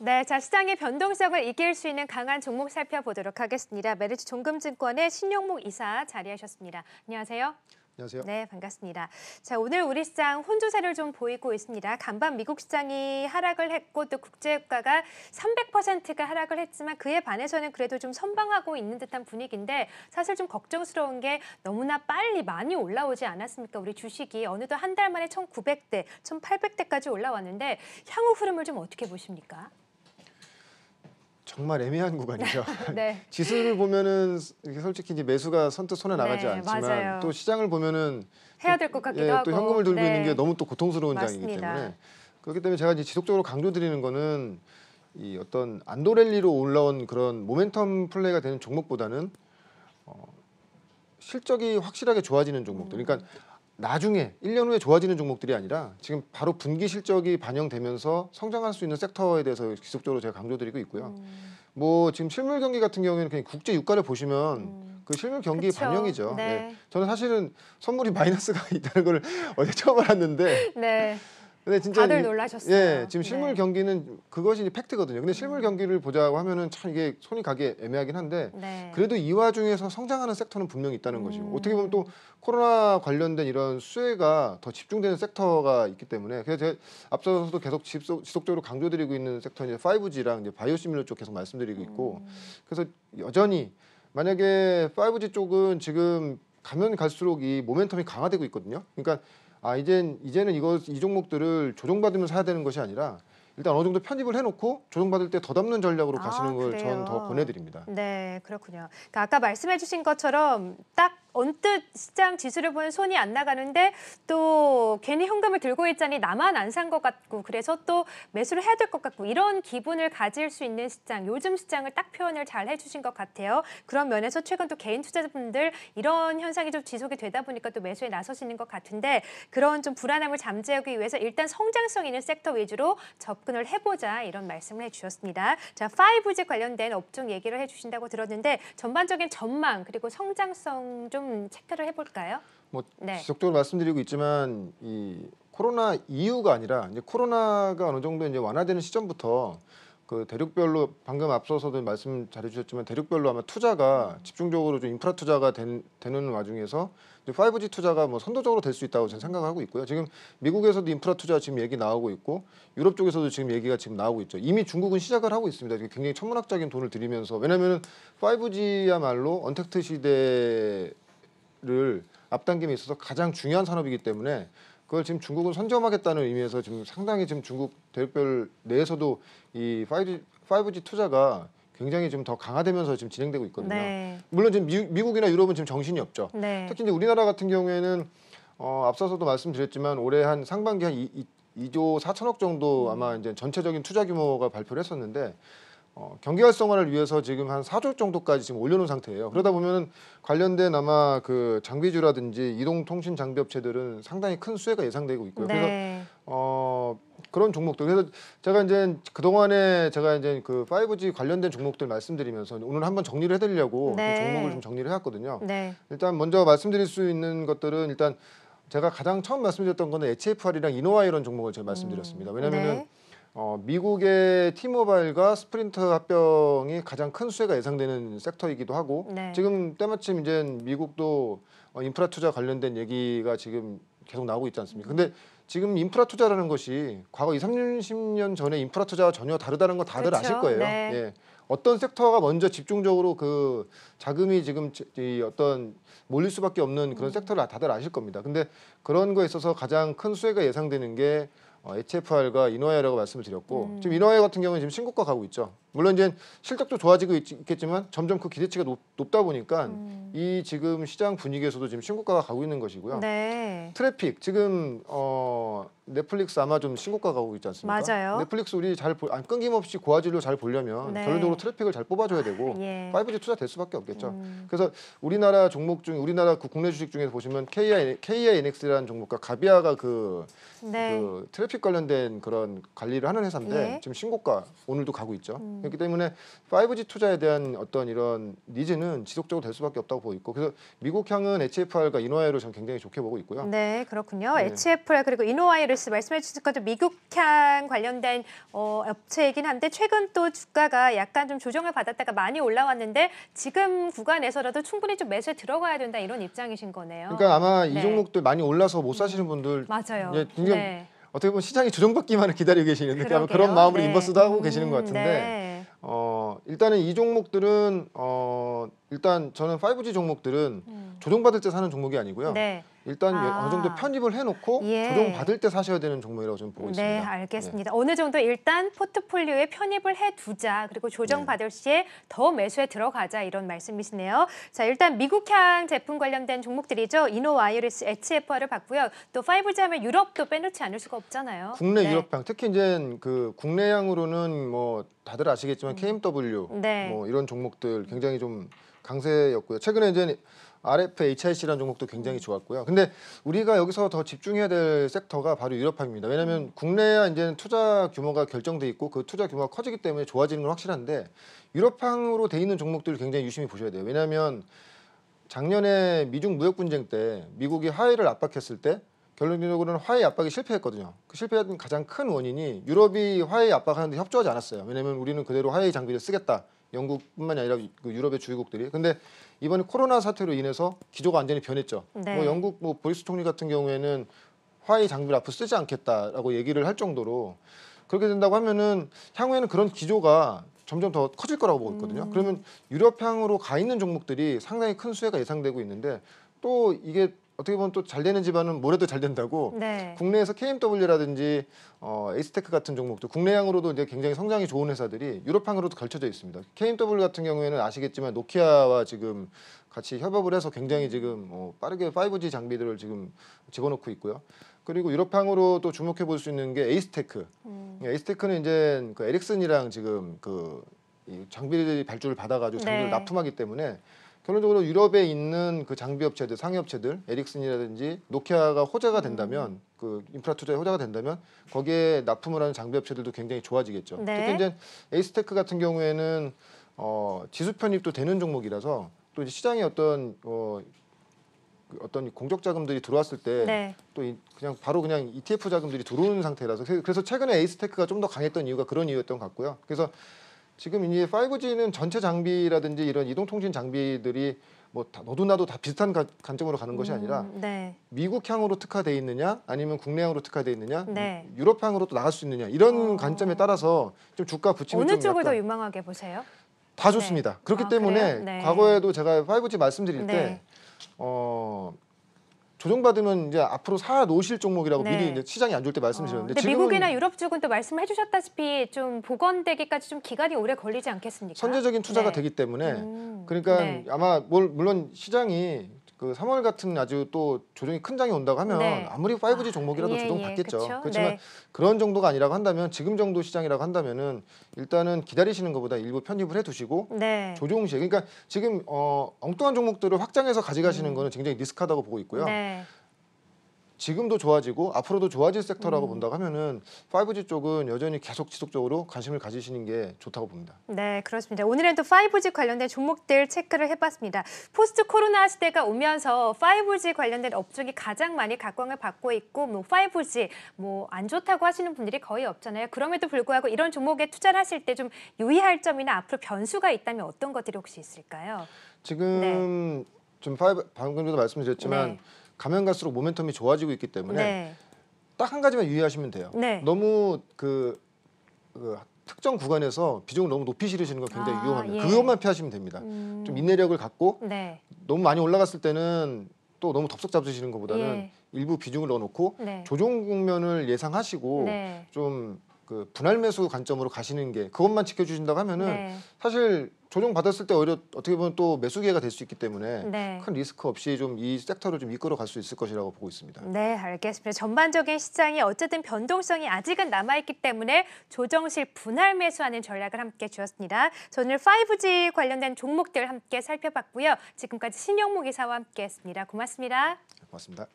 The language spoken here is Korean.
네, 자 시장의 변동성을 이길 수 있는 강한 종목 살펴보도록 하겠습니다. 메르츠 종금증권의 신용목 이사 자리하셨습니다. 안녕하세요. 안녕하세요. 네, 반갑습니다. 자, 오늘 우리 시장 혼조세를 좀 보이고 있습니다. 간밤 미국 시장이 하락을 했고 또 국제유가가 300%가 하락을 했지만 그에 반해서는 그래도 좀 선방하고 있는 듯한 분위기인데 사실 좀 걱정스러운 게 너무나 빨리 많이 올라오지 않았습니까? 우리 주식이 어느덧 한 달 만에 1,900대, 1,800대까지 올라왔는데 향후 흐름을 좀 어떻게 보십니까? 정말 애매한 구간이죠. 네. 지수를 보면은 솔직히 이제 매수가 선뜻 손에 네, 나가지 네, 않지만 맞아요. 또 시장을 보면은 해야 될 것 같기도 예, 하고 또 현금을 들고 네. 있는 게 너무 또 고통스러운 맞습니다. 장이기 때문에 그렇기 때문에 제가 이제 지속적으로 강조드리는 거는 이 어떤 안도랠리로 올라온 그런 모멘텀 플레이가 되는 종목보다는 어, 실적이 확실하게 좋아지는 종목들. 음. 그러니까 나중에 1년 후에 좋아지는 종목들이 아니라 지금 바로 분기 실적이 반영되면서 성장할 수 있는 섹터에 대해서 지속적으로 제가 강조드리고 있고요. 음. 뭐 지금 실물 경기 같은 경우에는 그냥 국제 유가를 보시면 음. 그 실물 경기 그 반영이죠. 네. 네. 저는 사실은 선물이 마이너스가 있다는 걸 어제 처음 알았는데 네. 근데 진짜 다들 이, 놀라셨어요. 예, 지금 실물 네. 경기는 그것이 이제 팩트거든요. 근데 실물 음. 경기를 보자고 하면은 참 이게 손이 가기 애매하긴 한데 네. 그래도 이 와중에서 성장하는 섹터는 분명히 있다는 음. 것이고 어떻게 보면 또 코로나 관련된 이런 수혜가 더 집중되는 섹터가 있기 때문에 그래서 제가 앞서서도 계속 지속, 지속적으로 강조드리고 있는 섹터 이제 5G랑 이제 바이오시밀러 쪽 계속 말씀드리고 있고 음. 그래서 여전히 만약에 5G 쪽은 지금 가면 갈수록 이 모멘텀이 강화되고 있거든요. 그러니까 아 이젠 이제는 이거 이 종목들을 조정받으면 사야 되는 것이 아니라 일단 어느 정도 편입을 해놓고 조정받을 때 더 담는 전략으로 아, 가시는 걸 저는 더 권해드립니다. 네, 그렇군요. 그러니까 아까 말씀해주신 것처럼 딱 언뜻 시장 지수를 보는 손이 안 나가는데 또 괜히 현금을 들고 있자니 나만 안 산 것 같고 그래서 또 매수를 해야 될 것 같고 이런 기분을 가질 수 있는 시장, 요즘 시장을 딱 표현을 잘 해주신 것 같아요. 그런 면에서 최근 또 개인 투자자분들 이런 현상이 좀 지속이 되다 보니까 또 매수에 나서시는 것 같은데 그런 좀 불안함을 잠재우기 위해서 일단 성장성 있는 섹터 위주로 접근을 해보자 이런 말씀을 해주셨습니다. 자, 5G 관련된 업종 얘기를 해주신다고 들었는데 전반적인 전망 그리고 성장성 좀 체크를 해볼까요? 뭐 네. 지속적으로 말씀드리고 있지만 이 코로나 이유가 아니라 이제 코로나가 어느 정도 이제 완화되는 시점부터 그 대륙별로 방금 앞서서도 말씀 잘해주셨지만 대륙별로 아마 투자가 집중적으로 좀 인프라 투자가 된, 되는 와중에서 이제 5G 투자가 뭐 선도적으로 될 수 있다고 저는 생각하고 있고요. 지금 미국에서도 인프라 투자 지금 얘기 나오고 있고 유럽 쪽에서도 지금 얘기가 지금 나오고 있죠. 이미 중국은 시작을 하고 있습니다. 굉장히 천문학적인 돈을 들이면서 왜냐하면 5G야말로 언택트 시대 를 앞당김에 있어서 가장 중요한 산업이기 때문에 그걸 지금 중국은 선점하겠다는 의미에서 지금 상당히 지금 중국 대륙별 내에서도 이 5G, 5G 투자가 굉장히 좀더 강화되면서 지금 진행되고 있거든요. 네. 물론 지금 미, 국이나 유럽은 지금 정신이 없죠. 네. 특히 이제 우리나라 같은 경우에는 어, 앞서서도 말씀드렸지만 올해 한 상반기 한 2, 2조 4천억 정도 아마 이제 전체적인 투자 규모가 발표를 했었는데 어, 경기 활성화를 위해서 지금 한 4조 정도까지 지금 올려놓은 상태예요. 그러다 보면은 관련된 아마 그 장비주라든지 이동 통신 장비 업체들은 상당히 큰 수혜가 예상되고 있고요. 네. 그래서 어 그런 종목들 그래서 제가 이제 그 동안에 제가 이제 그 5G 관련된 종목들 말씀드리면서 오늘 한번 정리를 해드리려고 네. 그 종목을 좀 정리를 해왔거든요. 네. 일단 먼저 말씀드릴 수 있는 것들은 일단 제가 가장 처음 말씀드렸던 거는 HFR이랑 이노와 이런 종목을 제가 말씀드렸습니다. 음. 왜냐면은 네. 어, 미국의 티모바일과 스프린트 합병이 가장 큰 수혜가 예상되는 섹터이기도 하고 네. 지금 때마침 이제 미국도 어, 인프라 투자 관련된 얘기가 지금 계속 나오고 있지 않습니까? 근데 지금 인프라 투자라는 것이 과거 2, 30년 전에 인프라 투자와 전혀 다르다는 거 다들 그렇죠. 아실 거예요. 네. 예. 어떤 섹터가 먼저 집중적으로 그 자금이 지금 이 어떤 몰릴 수밖에 없는 그런 음. 섹터를 다들 아실 겁니다. 근데 그런 거에 있어서 가장 큰 수혜가 예상되는 게 어, HFR과 인허야라고 말씀을 드렸고 음. 지금 인허야 같은 경우는 지금 신고가 가고 있죠. 물론 이제 실적도 좋아지고 있겠지만 점점 그 기대치가 높, 다 보니까 음. 이 지금 시장 분위기에서도 지금 신고가가 가고 있는 것이고요. 네. 트래픽 지금 어 넷플릭스 아마 좀 신고가 가고 있지 않습니까? 맞아요. 넷플릭스 우리 잘 보, 아니, 끊김없이 고화질로 잘 보려면 네. 결론적으로 트래픽을 잘 뽑아줘야 되고 예. 5G 투자 될 수밖에 없겠죠. 음. 그래서 우리나라 종목 중 우리나라 그 국내 주식 중에서 보시면 KI, n x 라는 종목과 가비아가 그, 네. 그 트래픽 관련된 그런 관리를 하는 회사인데 예. 지금 신고가 오늘도 가고 있죠. 음. 그렇기 때문에 5G 투자에 대한 어떤 이런 니즈는 지속적으로 될 수밖에 없다고 보고 있고 그래서 미국향은 HFR과 인노아이를 굉장히 좋게 보고 있고요. 네, 그렇군요. 네. HFR 그리고 인노아이를 씨 말씀해 주신 것도 미국향 관련된 어, 업체이긴 한데 최근 또 주가가 약간 좀 조정을 받았다가 많이 올라왔는데 지금 구간에서라도 충분히 좀 매수에 들어가야 된다 이런 입장이신 거네요. 그러니까 아마 이 네. 종목들 많이 올라서 못 사시는 분들 맞아요. 예, 굉장히 네. 어떻게 보면 시장이 조정받기만을 기다리고 계시는데 그 그러니까 아마 그런 마음으로 네. 인버스도 하고 계시는 것 음, 같은데 네. 어, 일단은 이 종목들은 어, 일단 저는 5G 종목들은 음. 조정받을 때 사는 종목이 아니고요. 네. 일단 아. 어느 정도 편입을 해놓고 예. 조정받을 때 사셔야 되는 종목이라고 저는 보고 네, 있습니다. 네, 알겠습니다. 네. 어느 정도 일단 포트폴리오에 편입을 해두자. 그리고 조정받을 네. 시에 더 매수에 들어가자 이런 말씀이시네요. 자, 일단 미국향 제품 관련된 종목들이죠. 이노와이어리스 HFR을 봤고요. 또 5G 하면 유럽도 빼놓지 않을 수가 없잖아요. 국내 네. 유럽향, 특히 이제 그 국내향으로는 뭐 다들 아시겠지만 KMW 음. 네. 뭐 이런 종목들 굉장히 좀 강세였고요. 최근에 이제 RF, HIC라는 종목도 굉장히 좋았고요. 근데 우리가 여기서 더 집중해야 될 섹터가 바로 유럽합입니다. 왜냐하면 국내야 이제는 투자 규모가 결정돼 있고 그 투자 규모가 커지기 때문에 좋아지는 건 확실한데 유럽항으로 돼 있는 종목들을 굉장히 유심히 보셔야 돼요. 왜냐하면 작년에 미중 무역 분쟁 때 미국이 화해를 압박했을 때 결론적으로는 화해 압박이 실패했거든요. 그 실패한 가장 큰 원인이 유럽이 화해 압박하는데 협조하지 않았어요. 왜냐하면 우리는 그대로 화해 장비를 쓰겠다. 영국뿐만이 아니라 그 유럽의 주요국들이. 근데 이번에 코로나 사태로 인해서 기조가 완전히 변했죠. 네. 뭐 영국 뭐 보리스 총리 같은 경우에는 화해 장비를 앞으로 쓰지 않겠다라고 얘기를 할 정도로 그렇게 된다고 하면은 향후에는 그런 기조가 점점 더 커질 거라고 보고 있거든요. 음. 그러면 유럽향으로 가 있는 종목들이 상당히 큰 수혜가 예상되고 있는데 또 이게 어떻게 보면 또 잘 되는 집안은 뭐래도 잘 된다고 네. 국내에서 KMW라든지 어, 에이스테크 같은 종목도 국내향으로도 이제 굉장히 성장이 좋은 회사들이 유럽향으로도 걸쳐져 있습니다. KMW 같은 경우에는 아시겠지만 노키아와 지금 같이 협업을 해서 굉장히 지금 어, 빠르게 5G 장비들을 지금 집어넣고 있고요. 그리고 유럽향으로 또 주목해 볼 수 있는 게 에이스테크. 음. 에이스테크는 이제 그 에릭슨이랑 지금 그 장비 들이 발주를 받아가지고 장비를 네. 납품하기 때문에 결론적으로 유럽에 있는 그 장비 업체들, 상위 업체들, 에릭슨이라든지 노키아가 호재가 음. 된다면 그 인프라 투자에 호재가 된다면 거기에 납품을 하는 장비 업체들도 굉장히 좋아지겠죠. 네. 특히 이제 에이스테크 같은 경우에는 어, 지수 편입도 되는 종목이라서 또 이제 시장에 어떤 어, 그 어떤 공적 자금들이 들어왔을 때또 네. 그냥 바로 그냥 ETF 자금들이 들어오는 상태라서 그래서 최근에 에이스테크가 좀 더 강했던 이유가 그런 이유였던 것 같고요. 그래서 지금 이 5G는 전체 장비라든지 이런 이동통신 장비들이 뭐 다, 너도나도 다 비슷한 가, 관점으로 가는 것이 아니라 음, 네. 미국향으로 특화돼 있느냐 아니면 국내향으로 특화돼 있느냐 네. 유럽향으로 또 나갈 수 있느냐 이런 어... 관점에 따라서 좀 주가 부침이 어느 좀 쪽을 약간 더 유망하게 보세요? 다 좋습니다. 네. 그렇기 아, 때문에 네. 과거에도 제가 5G 말씀드릴 네. 때 어. 조정받으면 이제 앞으로 사 놓으실 종목이라고 네. 미리 이제 시장이 안 좋을 때 말씀드렸는데 어, 지금은 미국이나 유럽 쪽은 또 말씀해 주셨다시피 좀 복원되기까지 좀 기간이 오래 걸리지 않겠습니까? 선제적인 투자가 네. 되기 때문에 음, 그러니까 네. 아마 뭘, 물론 시장이 그 3월 같은 아주 또 조정이 큰 장이 온다고 하면 네. 아무리 5G 아, 종목이라도 아, 조정 예, 받겠죠. 예, 그렇지만 네. 그런 정도가 아니라고 한다면 지금 정도 시장이라고 한다면은 일단은 기다리시는 것보다 일부 편입을 해두시고 네. 조정 시에 그러니까 지금 어, 엉뚱한 종목들을 확장해서 가져가시는 음. 거는 굉장히 리스크하다고 보고 있고요. 네. 지금도 좋아지고 앞으로도 좋아질 섹터라고 음. 본다고 하면은 5G 쪽은 여전히 계속 지속적으로 관심을 가지시는 게 좋다고 봅니다. 네, 그렇습니다. 오늘은 또 5G 관련된 종목들 체크를 해봤습니다. 포스트 코로나 시대가 오면서 5G 관련된 업종이 가장 많이 각광을 받고 있고 뭐 5G 뭐 안 좋다고 하시는 분들이 거의 없잖아요. 그럼에도 불구하고 이런 종목에 투자를 하실 때 좀 유의할 점이나 앞으로 변수가 있다면 어떤 것들이 혹시 있을까요? 지금 네. 좀 5, 방금 전도 말씀드렸지만 네. 가면 갈수록 모멘텀이 좋아지고 있기 때문에 네. 딱한 가지만 유의하시면 돼요. 네. 너무 그, 그 특정 구간에서 비중을 너무 높이 실으시는 건 굉장히 아, 위험합니다. 예. 그것만 피하시면 됩니다. 음... 좀 인내력을 갖고 네. 너무 많이 올라갔을 때는 또 너무 덥석 잡으시는 것보다는 예. 일부 비중을 넣어놓고 네. 조정 국면을 예상하시고 네. 좀그 분할 매수 관점으로 가시는 게 그것만 지켜주신다고 하면은 네. 사실 조정 받았을 때 오히려 어떻게 보면 또 매수 기회가 될 수 있기 때문에 네. 큰 리스크 없이 좀 이 섹터를 좀 이끌어 갈 수 있을 것이라고 보고 있습니다. 네, 알겠습니다. 전반적인 시장이 어쨌든 변동성이 아직은 남아있기 때문에 조정실 분할 매수하는 전략을 함께 주었습니다. 저는 5G 관련된 종목들 함께 살펴봤고요. 지금까지 신영무 기사와 함께했습니다. 고맙습니다. 네, 고맙습니다.